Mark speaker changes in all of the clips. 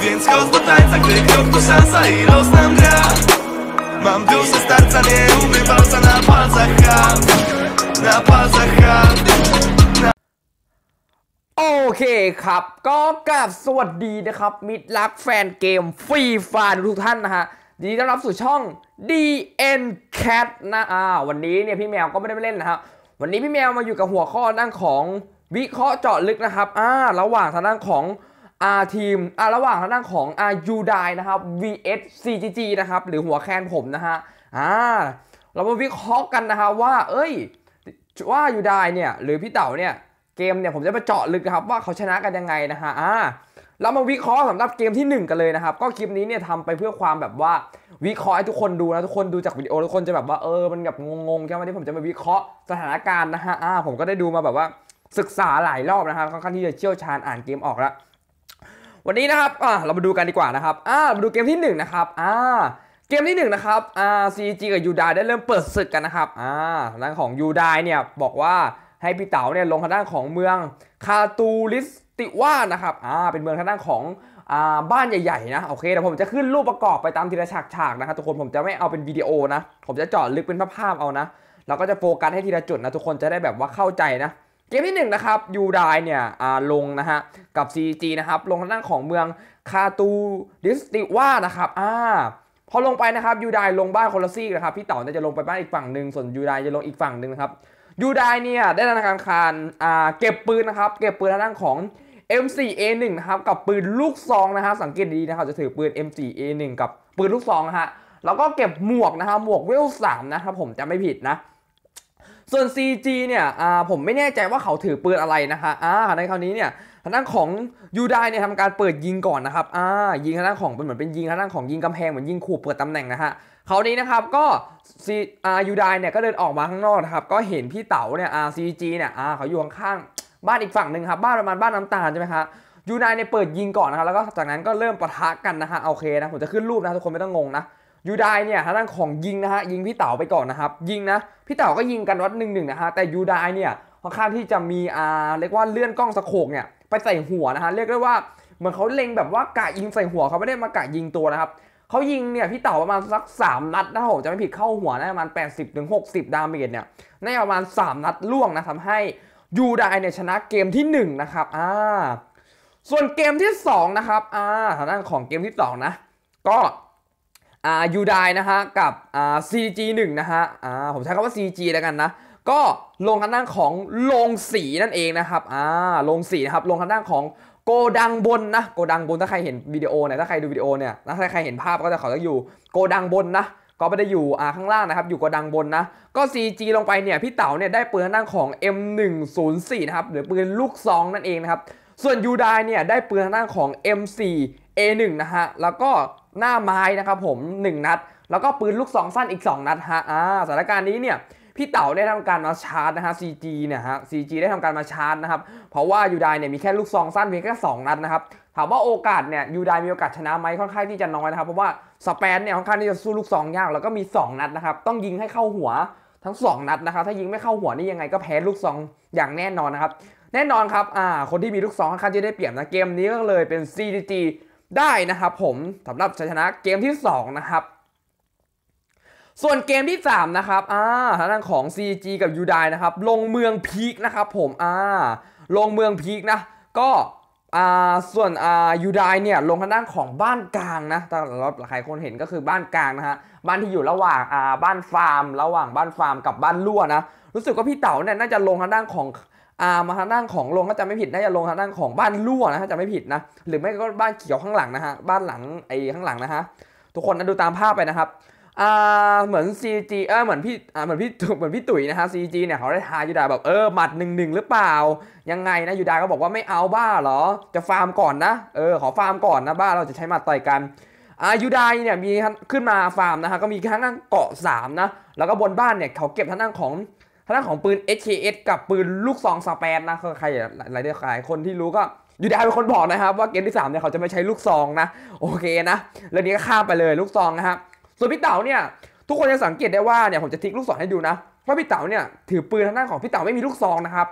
Speaker 1: Więc chodź do tańca, gdy krótko szansa i los nam gra Mam duszę starca, nie umywalca na palcach h a n Na palcach h a n โอเคครับก็กลับสวัสดีนะครับมิตรรักแฟนเกมฟรีฟานทุกท่านนะฮะดีต้อนรับสู่ช่อง DN Cat นะอ่าวันนี้เนี่ยพี่แมวก็ไม่ได้ไปเล่นนะครับวันนี้พี่แมวมาอยู่กับหัวข้อด้านของวิเคราะห์เจาะลึกนะครับอ่าระหว่างทางด้านของอาทีมอ่าระหว่างทางด้านของอายูไดนะครับ vs CGG นะครับหรือหัวแคนผมนะฮะอ่าเรามาวิเคราะห์กันนะฮะว่าเอ้ยว่ายูไดเนี่ยหรือพี่เต๋าเนี่ย เกมเนี่ยผมจะมาเจาะลึกครับว่าเขาชนะกันยังไงนะฮะอ่าเรามาวิเคราะห์สำหรับเกมที่ 1 กันเลยนะครับก็คลิปนี้เนี่ยทำไปเพื่อความแบบว่าวิเคราะห์ให้ทุกคนดูนะ ทุกคนดูจากวิดีโอทุกคนจะแบบว่าเออมันแบบงงๆใช่ไหมที่ผมจะมาวิเคราะห์สถานการณ์นะฮะอ่าผมก็ได้ดูมาแบบว่าศึกษาหลายรอบนะครับค่อนข้างที่จะเชี่ยวชาญอ่านเกมออกแล้ววันนี้นะครับอ่าเรามาดูกันดีกว่านะครับอ่ามาดูเกมที่1นนะครับอ่าเกมที่1นนะครับอ่าซีจีกับยูดาได้เริ่มเปิดศึกกันนะครับอ่าทางด้านของยูดาเนี่ยบอกว่าให้พี่เต๋าเนี่ยลงทางด้านของเมืองคาตูลิสติว่านะครับอ่าเป็นเมืองทางด้านของอ่าบ้านใหญ่ๆนะ โอเคเดี๋ยวผมจะขึ้นรูปประกอบไปตามทีละฉาก ๆ นะครับ ทุกคนผมจะไม่เอาเป็นวิดีโอนะ ผมจะเจาะลึกเป็นภาพๆเอานะเราก็จะโฟกัสให้ทีละจุดนะทุกคน จะได้แบบว่าเข้าใจนะเกมที่1นะครับยูไดเนี่ยลงนะฮะกับ CG นะครับลงทางด้านของเมืองคาตูดิสติว่านะครับอ่าพอลงไปนะครับยูไดลงบ้านคอลอซี่นะครับพี่เต๋าจะลงไปบ้านอีกฝั่งหนึ่งส่วนยูไดจะลงอีกฝั่งหนึ่งนะครับยูไดเนี่ยได้ธนาคารคารอ่าเก็บปืนนะครับเก็บปืนทางด้านของ M4A1 นะครับกับปืนลูกซองนะฮะสังเกตดีนะครับจะถือปืน M4A1 กับปืนลูกซองนะฮะแล้วก็เก็บหมวกนะฮะหมวกเวลสามนะครับผมจะไม่ผิดนะส่วน CG เนี่ยผมไม่แน่ใจว่าเขาถือปืนอะไรนะคะอ่าในคราวนี้เนี่ยทางด้านของยูไดเนี่ยทำการเปิดยิงก่อนนะครับ อ่า ยิงทางด้านของเป็นเหมือนเป็นยิงทางด้านของยิงกำแพงเหมือนยิงขู่เปิดตำแหน่งนะฮะคราวนี้นะครับก็ซีอ่ายูไดเนี่ยก็เดินออกมาข้างนอกนะครับ ก็เห็นพี่เต๋าเนี่ย อ่าซีจีเนี่ย อ่า เขาอยู่ข้างๆ บ้านอีกฝั่งหนึ่งครับ บ้านประมาณบ้านน้ำตาลใช่ไหมครับยูไนเนี่ยเปิดยิงก่อนนะครับ แล้วก็จากนั้นก็เริ่มปะทะกันนะฮะ โอเคนะ ผมจะขึ้นรูปนะทุกคนไม่ต้องงงนะยูไดเนี่ยทางด้านของยิงนะฮะ ยิง พี่เต๋าไปก่อนนะครับ ยิงนะ พี่เต๋าก็ยิงกันวัดหนึ่งหนึ่งนะฮะ แต่ยูไดเนี่ยค่อนข้างที่จะมีอ่าเรียกว่าเลื่อนกล้องสะโขกเนี่ย ไปใส่หัวนะฮะ เรียกได้ว่า เหมือนเขาเล็งแบบว่ากะยิงใส่หัวเขาไม่ได้มากะยิงตัวนะครับเขายิงเนี่ย พี่เต๋าประมาณสัก 3 นัดนะผมจะไม่ผิดเข้าหัวนะประมาณ80-60ถึงดาเมจเนี่ย ในประมาณ 3 นัดล่วงนะทำให้ยูไดเนี่ยชนะเกมที่1นะครับ อ่า ส่วนเกมที่2นะครับ อ่าทางด้านของเกมที่2นะ ก็อ่ยูไดนะฮะกับอ่า CG1 นะฮะอ่าผมใช้คำว่า CG แล้วกันนะก็ลงทางด้านของลงสีนั่นเองนะครับอ่าลงสีนะครับลงทางด้านของโกดังบนนะโกดังบนถ้าใครเห็นวิดีโอเนี่ยถ้าใครดูวิดีโอเนี่ยถ้าใครเห็นภาพก็จะเขาจะอยู่โกดังบนนะก็ไม่ได้อยู่อ่าข้างล่างนะครับอยู่โกดังบนนะก็ CG ลงไปเนี่ยพี่เต๋าเนี่ยได้ปืนทางด้านของ M104 นะครับหรือปืนลูกซองนั่นเองนะครับส่วนยูไดเนี่ยได้ปืนทางด้านของ M4A1 นะฮะแล้วก็หน้าไม้นะครับผม 1 นัด แล้วก็ปืนลูกสองสั้นอีก 2 นัดฮะอ่าสถานการณ์นี้เนี่ยพี่เต๋าได้ทำการมาชาร์จนะฮะ CG เนี่ยฮะ CG ได้ทำการมาชาร์จนะครับเพราะว่ายูไดเนี่ยมีแค่ลูกซองสั้นเพียงแค่ 2นัดนะครับถามว่าโอกาสเนี่ยยูไดมีโอกาสชนะไหมค่อนข้างที่จะน้อยนะครับเพราะว่าสเปนเนี่ยค่อนข้างที่จะสู้ลูกซองยาก แล้วก็มี 2 นัดนะครับต้องยิงให้เข้าหัวทั้ง 2 นัดนะครับถ้ายิงไม่เข้าหัวนี่ยังไงก็แพ้ลูกซองอย่างแน่นอนนะครับแน่นอนครับอ่าคนที่มีลูกซองค่อนข้างจะได้เปรียบนะเกมนี้ก็เลยเป็น CG ได้นะครับผมสำหรับชัยชนะเกมที่2นะครับส่วนเกมที่3นะครับอ่าทางด้านของ CG กับยูไดนะครับลงเมืองพีคนะครับผมอ่าลงเมืองพีคนะก็อ่าส่วนอ่ายูไดเนี่ยลงทางด้านของบ้านกลางนะถ้าเราหลายคนเห็นก็คือบ้านกลางนะฮะบ้านที่อยู่ระหว่างอ่าบ้านฟาร์ม ระหว่างบ้านฟาร์มกับบ้านลั่วนะรู้สึกว่าพี่เต๋าเนี่ยน่าจะลงทางด้านของอามาทางด้านของลงก็จะไม่ผิด น่าจะลงทางด้านของบ้านรั่วนะฮะจะไม่ผิดนะหรือไม่ก็บ้านเขียวข้างหลังนะฮะบ้านหลังไอ้ข้างหลังนะฮะทุกคนนะดูตามภาพไปนะครับอ่าเหมือน CG เออเหมือนพี่อ่าเหมือนพี่เหมือนพี่ตุ๋ยนะฮะ CG เนี่ยเขาได้ทายูดาแบบเออหมัดหนึ่งหนึ่งหรือเปล่ายังไงนะยูดาก็บอกว่าไม่เอาบ้าเหรอจะฟาร์มก่อนนะเออขอฟาร์มก่อนนะบ้าเราจะใช้หมัดต่อยกันอายูไดเนี่ยมีขึ้นมาฟาร์มนะฮะก็มีทั้งนั่งเกาะ3นะแล้วก็บนบ้านเนี่ยเขาเก็บทั้งนั่งของทาง้าของปืน HKS กับปืนลูกซองสแปนนะใครหลายเดียวขายคนที่รู้ก็อยู่ดาเป็นคนบอกนะครับว่าเกมที่3เนี่ยเขาจะไม่ใช้ลูกซองนะโอเคนะเรื่องนี้ก็ข้ามไปเลยลูกซองนะครับส่วนพี่เต๋าเนี่ยทุกคนจะสังเกตได้ว่าเนี่ยผมจะทิ้งลูกศรให้ดูนะว่าพี่เต๋าเนี่ยถือปืนทางด้านของพี่เต๋าไม่มีลูกซองนะครับ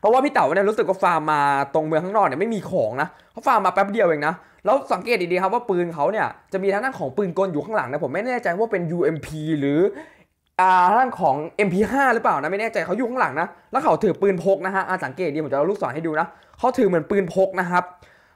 Speaker 1: เพราะว่าพี่เต๋าเนี่ยรู้สึกว่าฟาร์มมาตรงเมืองข้างนอกเนี่ยไม่มีของนะเขาฟาร์มมาแป๊บเดียวเองนะแล้วสังเกตดีๆครับว่าปืนเขาเนี่ยจะมีทางด้านของปืนกลอยู่ข้างหลังนะผมไม่แน่ใจว่าเป็น UMP หรืออ่าร่างของ MP5 หรือเปล่านะไม่แน่ใจเขาอยู่ข้างหลังนะแล้วเขาถือปืนพกนะฮะอาสังเกตดีผมจะเอาลูกศรให้ดูนะเขาถือเหมือนปืนพกนะครับ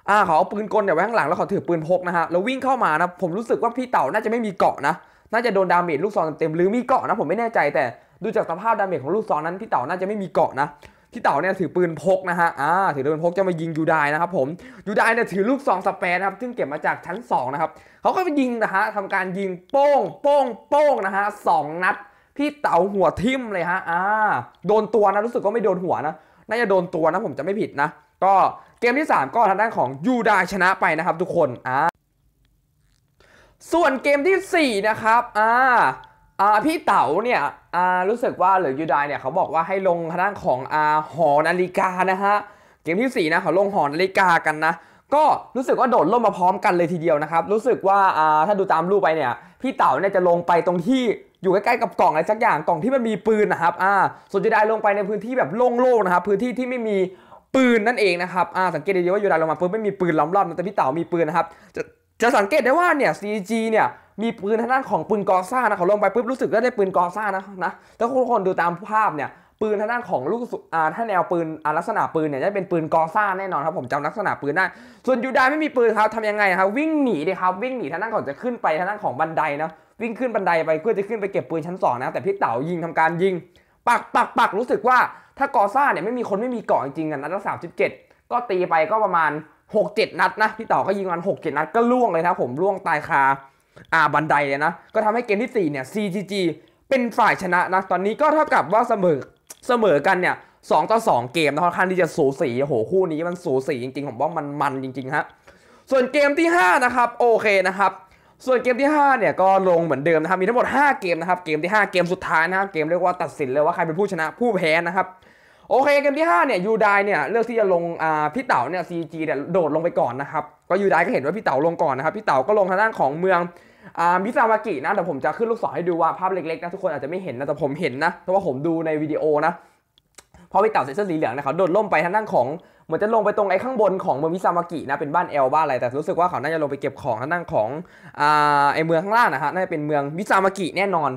Speaker 1: อ่าเขาเอาปืนกลเนี่ยไว้ข้างหลัง แล้วเขาถือปืนพกนะฮะแล้ววิ่งเข้ามานะผมรู้สึกว่าพี่เต่าน่าจะไม่มีเกาะนะน่าจะโดนดาเมจลูกศรเต็มๆหรือมีเกาะนะผมไม่แน่ใจแต่ดูจากสภาพดาเมจของลูกศรนั้นพี่เต่าน่าจะไม่มีเกาะนะพี่เต่าเนี่ยถือปืนพกนะฮะอ่าถือปืนพกจะมายิงยูไดนะครับผมยูไดเนี่ยถือลูกซองสเปรนะครับ ซึ่งเก็บมาจากชั้น2นะครับเขาก็ไปยิงนะฮะทำการยิงโป้งโป้งโป้งนะฮะสนัดพี่เต๋าหัวทิ่มเลยฮะ อ่า โดนตัวนะ รู้สึกว่าไม่โดนหัวนะ น่าจะโดนตัวนะผมจะไม่ผิดนะ ก็เกมที่ 3 ก็ทางด้านของยูดาชนะไปนะครับทุกคน อ่า ส่วนเกมที่4นะครับ อ่า อ่าพี่เต๋าเนี่ย อ่ารู้สึกว่าหรือยูดาเนี่ยเขาบอกว่าให้ลงทางด้านของอ่าหอนาฬิกานะฮะ เกมที่4นะเขาลงหอนาฬิกากันนะ ก็รู้สึกว่าโดดล่มมาพร้อมกันเลยทีเดียวนะครับ รู้สึกว่าถ้าดูตามรูปไปเนี่ยพี่เต๋าเนี่ยจะลงไปตรงที่อยู่ใกล้ๆกับกล่องอะไรสักอย่างกล่องที่มันมีปืนนะครับอ่าส่วนยูด้ลงไปในพื้นที่แบบโล่งๆนะครับพื้นที่ที่ไม่มีปืนนั่นเองนะครับอ่าสังเกตดีว่ายูดาลงมาปืนไม่มีปืนล้อมรอบแต่พี่เต๋ามีปืนนะครับจะจะสังเกตได้ว่าเนี่ย CG เนี่ยมีปืนทางด้านของปืนกอซ่านะเขาลงไปปุ๊บรู้สึกว่าได้ปืนกอซ่านะนะถ้าทุกคนดูตามภาพเนี่ยปืนทางด้านของลูกอ่าถ้าแนวปืนลักษณะปืนเนี่ยจะเป็นปืนกอซ่าแน่นอนครับผมจำลักษณะปืนได้ส่วนยูดาไม่มีปืนครับทำยังไงครับ วิ่งหนีดยครับวิ่งหนีทางด้านก่อนจะขึ้นไปทางด้านของบันไดนะวิ่งขึ้นบันไดไปเพื่อจะขึ้นไปเก็บปืนชั้น2นะแต่พี่เต๋ายิงทำการยิง ปักปักปักรู้สึกว่าถ้ากอซ่าเนี่ยไม่มีคนไม่มีเกาะจริงๆกันนัดละสามสิบเจ็ดก็ตีไปก็ประมาณ 6-7 นัดนะพี่เต๋าก็ยิงมัน6-7นัดก็ล่วงเลยนะผมล่วงตายคาอาบันไดเลยนะก็ทำให้เกมที่4เนี่ย CGG เป็นฝ่ายชนะนะ ตอนนี้ก็เท่ากับว่าเสมอเสมอกันเนี่ยสองต่อสองเกมนะค่อนข้างที่จะสูสีโหคู่นี้มันสูสีจริงๆผมว่ามันมันจริงๆฮะส่วนเกมที่5นะครับโอเคนะครับส่วนเกมที่5เนี่ยก็ลงเหมือนเดิมนะครับมีทั้งหมด 5 เกมนะครับเกมที่ 5 เกมสุดท้ายนะครับเกมเรียกว่าตัดสินเลยว่าใครเป็นผู้ชนะผู้แพ้นะครับโอเคเกมที่5เนี่ยยูไดเนี่ยเลือกที่จะลงอ่าพี่เต๋าเนี่ยซีจีเนี่ยโดดลงไปก่อนนะครับ ก็ยูไดก็เห็นว่าพี่เต๋าลงก่อนนะครับพี่เต๋าก็ลงทางด้านของเมืองมิซามากินะแต่ผมจะขึ้นลูกศรให้ดูว่าภาพเล็กๆนะทุกคนอาจจะไม่เห็นนะแต่ผมเห็นนะเพราะว่าผมดูในวิดีโอนะพอไปเต่าเซเอร์สีเหลืองนะเขาโดดล่มไปทางด้านของเหมือนจะลงไปตรงไอ้ข้างบนของเมืองมิซามากินะเป็นบ้านเอลบ้านอะไรแต่รู้สึกว่าเขาน่าจะลงไปเก็บของทางด้านของไอ้เมืองข้างล่างนะฮะน่าจะเป็นเมืองมิซามากิแน่นอน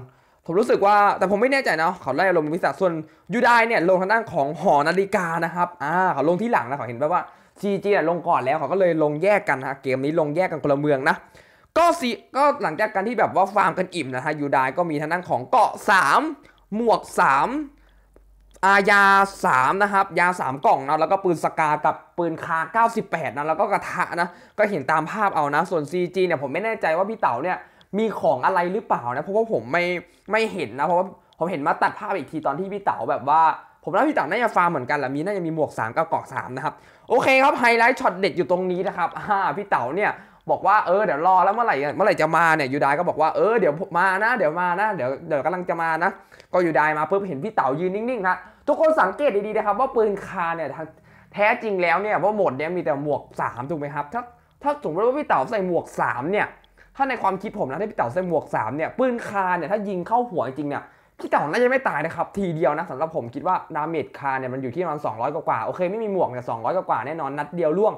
Speaker 1: ผมรู้สึกว่าแต่ผมไม่แน่ใจนะ เขาไล่ลงมิซาส่วนยูไดเนี่ยลงทางด้านของหอนาฬิกานะครับอ่าเขาลงที่หลังนะเขาเห็นแบบว่าซีจีลงก่อนแล้วเขาก็เลยลงแยกกันฮะเกมนี้ลงแยกกันคนละเมืองนะก็สิ ก็หลังจากการที่แบบว่าฟาร์มกันอิ่มนะฮะยูดายก็มีทางด้านของเกาะ 3 หมวก 3 อายา 3 นะครับ ยา 3 กล่องนะแล้วก็ปืนสกากับปืนคา 98นะแล้วก็กระทะนะ ก็เห็นตามภาพเอานะ ส่วน CG เนี่ยผมไม่แน่ใจว่าพี่เต๋าเนี่ย มีของอะไรหรือเปล่านะ เพราะว่าผมไม่ไม่เห็นนะเพราะว่าผมเห็นมาตัดภาพอีกทีตอนที่พี่เต๋าแบบว่าผมว่าพี่เต๋าน่าจะฟาร์มเหมือนกันแหละมีน่าจะมีหมวก3กับกล่อง3นะครับโอเคครับไฮไลท์ช็อตเด็ดอยู่ตรงนี้นะครับพี่เต๋าเนี่ยบอกว่าเออเดี๋ยวรอแล้วเมื่อไหร่เมื่อไหร่จะมาเนี่ยยูไดก็บอกว่าเออเดี๋ยวมานะเดี๋ยวมานะเดี๋ยวเดี๋ยวกำลังจะมานะ ก็ยูไดมาปุ๊บเห็นพี่เต๋ายืนนิ่งๆนะทุกคนสังเกตดีๆนะครับ ว่าปืนคาเนี่ยแท้จริงแล้วเนี่ยว่าหมดเนี่ยมีแต่หมวก3ถูกไหมครับ ถ้าถ้าสมมติว่าพี่เต๋าใส่หมวก 3 เนี่ยถ้าในความคิดผมนะถ้าพี่เต๋าใส่หมวก3เนี่ยปืนคาเนี่ยถ้ายิงเข้าหัวจริงเนี่ยพี่เต่าน่าจะไม่ตายนะครับ ทีเดียวนะสำหรับผมคิดว่าดาเมจคาเนี่ยมันอยู่ที่ประมาณ200 กว่าโอเคไม่มีหมวกเนี่ย200 กว่าแน่นอนนัดเดียวล่วง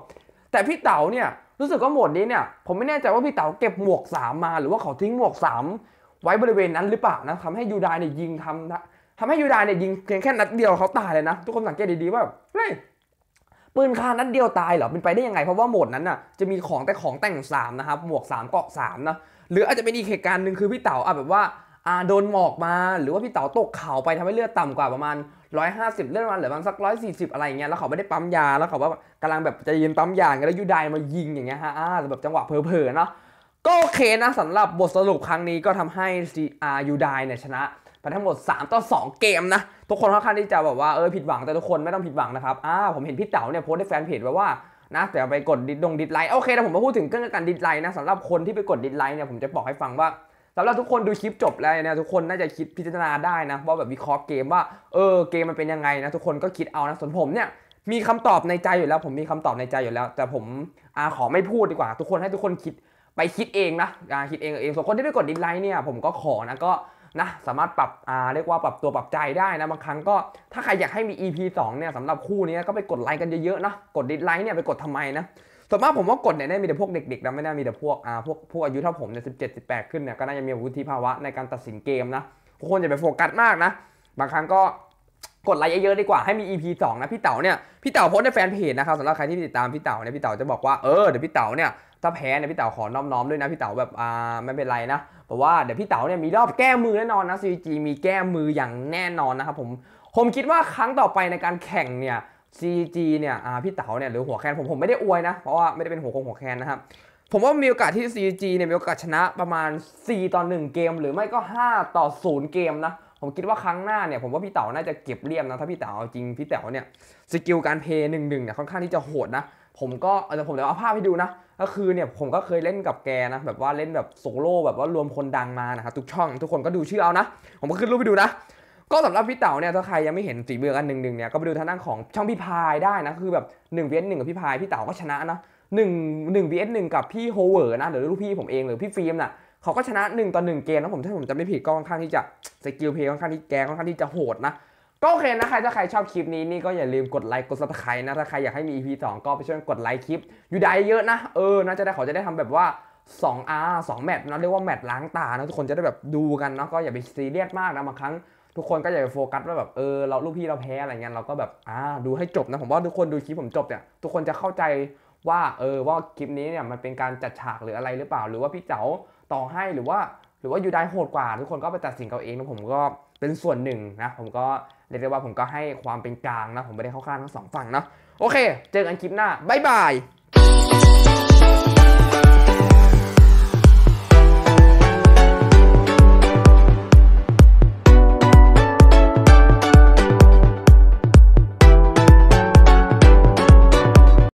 Speaker 1: แต่พี่เต่าเนี่ยรู้สึกว่าหมวดนี้เนี่ยผมไม่แน่ใจว่าพี่เต๋าเก็บหมวก3มาหรือว่าเขาทิ้งหมวก3 ไว้บริเวณนั้นหรือเปล่านะทำให้ยูดายเนี่ยยิงทำทำให้ยูดายเนี่ยยิงเพียงแค่นัดเดียวเขาตายเลยนะ ทุกคนสังเกตดีๆว่าเฮ้ยปืนคานัดเดียวตายเหรอเป็นไปได้ยังไง เพราะว่าหมดนั้นน่ะจะมีของแต่ของแต่ง3นะครับหมวก3เกาะ3นะหรืออาจจะเป็นอีกเหตุการณ์หนึ่งคือพี่เต๋าอ่ะแบบว่าโดนหมอกมาหรือว่าพี่เต๋าตกเข่าไปทำให้เลือดต่ำกว่าประมาณ 150เลือดมันเหลือประมาณสัก140อะไรเงี้ยแล้วเขาไม่ได้ปั๊มยาแล้วเขาว่ากำลังแบบจะยืนปั๊มยาแล้วยูไดมายิงอย่างเงี้ยฮะแบบจังหวะเผลอๆเนาะก็โอเคนะสำหรับบทสรุปครั้งนี้ก็ทำให้ซีอายูไดเนี่ยชนะไปทั้งหมด 3ต่อ2 เกมนะ ทุกคนค่อนข้างที่จะแบบว่าเออผิดหวังแต่ทุกคนไม่ต้องผิดหวังนะครับอ่าผมเห็นพี่เต๋าเนี่ยโพสต์ในแฟนเพจไว้ว่านะแต่ไปกดดิดดงดิดไลค์โอเคแต่ผมมาพูดถึงเรื่องการดิดไลค์นะสำหรับคนที่ไปกดดิดไลค์เนี่ยผมจะบอกให้ฟังว่าำหรับทุกคนดูคลิปจบแล้วเนี่ยทุกคนน่าจะคิดพิจารณาได้นะว่าแบบวิเคราะห์เกม ว่าเออเกมมันเป็นยังไงนะทุกคนก็คิดเอานะส่วนผมเนี่ยมีคำตอบในใจอยู่แล้วผมมีคำตอบในใจอยู่แล้ว แต่ผมอาขอไม่พูดดีกว่า ทุกคนให้ทุกคนคิดไปคิดเองนะาคิดเองเองส่วนคนที่ไปกดดิสไลค์เนี่ยผมก็ขอนะก็นะสามารถปรับอ่าเรียกว่าปรับตัวปรับใจได้นะบางครั้งก็ถ้าใครอยากให้มี EP 2เนี่ยสำหรับคู่นี้ ก็ไปกดไลค์กันเยอะๆนะกดดิสไลค์เนี่ยไปกดทำไมนะส่วนมากผมว่ากฎเนี่ยน่ามีแต่พวกเด็กๆนะไม่น่ามีแต่พวกอ่าพวก พวกอายุเท่าผมเนี่ยสิบเจ็ดสิบแปดขึ้นเนี่ยก็น่าจะมีวุฒิภาวะในการตัดสินเกมนะคนจะไปโฟกัสมากนะ บางครั้งก็กดไลค์เยอะๆดีกว่าให้มี EP 2 นะ พี่เต๋าเนี่ยพี่เต๋าโพสในแฟนเพจนะครับสำหรับใครที่ติดตาม พี่เต๋าเนี่ยพี่เต๋าจะบอกว่า เออเดี๋ยวพี่เต๋าเนี่ยถ้าแพ้เนี่ยพี่เต๋าขอน้อมๆ ด้วยนะ พี่เต๋าแบบอ่าไม่เป็นไรนะเพราะว่าเดี๋ยวพี่เต๋าเนี่ยมีรอบแก้มือแน่นอนนะซีจีมีแก้มืออย่างแน่นอนนะครับผมผมคิดว่าครั้งต่อไปในการแข่งเนี่ย CG เนี่ยพี่เต๋าเนี่ยหรือหัวแคนผมผมไม่ได้อวยนะเพราะว่าไม่ได้เป็นหัวคงหัวแคนนะครับ ผมว่ามีโอกาสที่ CG เนี่ยมีโอกาสชนะประมาณ 4ต่อ1เกม หรือไม่ก็5ต่อ0เกมนะผมคิดว่าครั้งหน้าเนี่ยผมว่าพี่เต๋าน่าจะเก็บเรียมนะ ถ้าพี่เต๋าจริงพี่เต๋าเนี่ยสกิลการเพย์หนึ่งหนึ่งเนี่ยค่อนข้างที่จะโหดนะ ผมก็เดี๋ยวผมเดี๋ยวเอาภาพให้ดูนะ ก็คือเนี่ยผมก็เคยเล่นกับแกนะแบบว่าเล่นแบบโซโล่แบบว่ารวมคนดังมานะครับทุกช่อง ทุกคนก็ดูชื่อเอานะ ผมก็ขึ้นรูปไปดูนะก็สำหรับพี่เต๋าเนี่ยถ้าใครยังไม่เห็นสีเบืองอันหนึ่งๆเนี่ยก็ไปดูทางด้านของช่องพี่พายได้นะคือแบบ1 v งกับพี่พายพี่เต๋าก็ชนะนะหหนนึึ่งนึ v งกับพี่โฮเวอร์นะหรือลูกพี่ผมเองหรือพี่ฟิล์มน่ะเขาก็ชนะ1ต่อ1เกมนะผมถ้าผมจำไม่ผิดก็ค่อนข้างที่จะสกิลเพย์ค่อนข้างที่แกค่อนข้างที่จะโหดนะก็โอเคนะใครถ้าใครชอบคลิปนี้นี่ก็อย่าลืมกดไลค์ กดซับสไครต์นะถ้าใครอยากให้มี EP 2ก็ไปช่วยกดไลค์คลิปอยู่ได้เยอะนะเออน่าจะได้เขาจะได้ทำแบบว่า2 R 2แมตช์นะเรียกว่าแมตช์ล้างตานะทุกคนจะได้แบบดูกันเนาะก็อย่าไปซีเรียสมากนะบางครั้งทุกคนก็อยาาจะโฟกัสว่าแบบเออเราลูกพี่เราแพ้อะไรเงี้ยเราก็แบบอ่าดูให้จบนะผมว่าทุกคนดูคลิปผมจบเนี่ยทุกคนจะเข้าใจว่า เออว่าคลิปนี้เนี่ยมันเป็นการจัดฉากหรืออะไรหรือเปล่า หรือว่าพี่เจ๋าต่อให้หรือว่า หรือว่ายูไดโหดกว่า ทุกคนก็ไปตัดสินเขาเองนะผมก็เป็นส่วนหนึ่งนะผมก็เรียกได้ว่าผมก็ให้ความเป็นกลางนะผมไม่ได้เข้าข้างทั้งสองฝั่งเนาะโอเค เจอกันคลิปหน้า บ๊ายบาย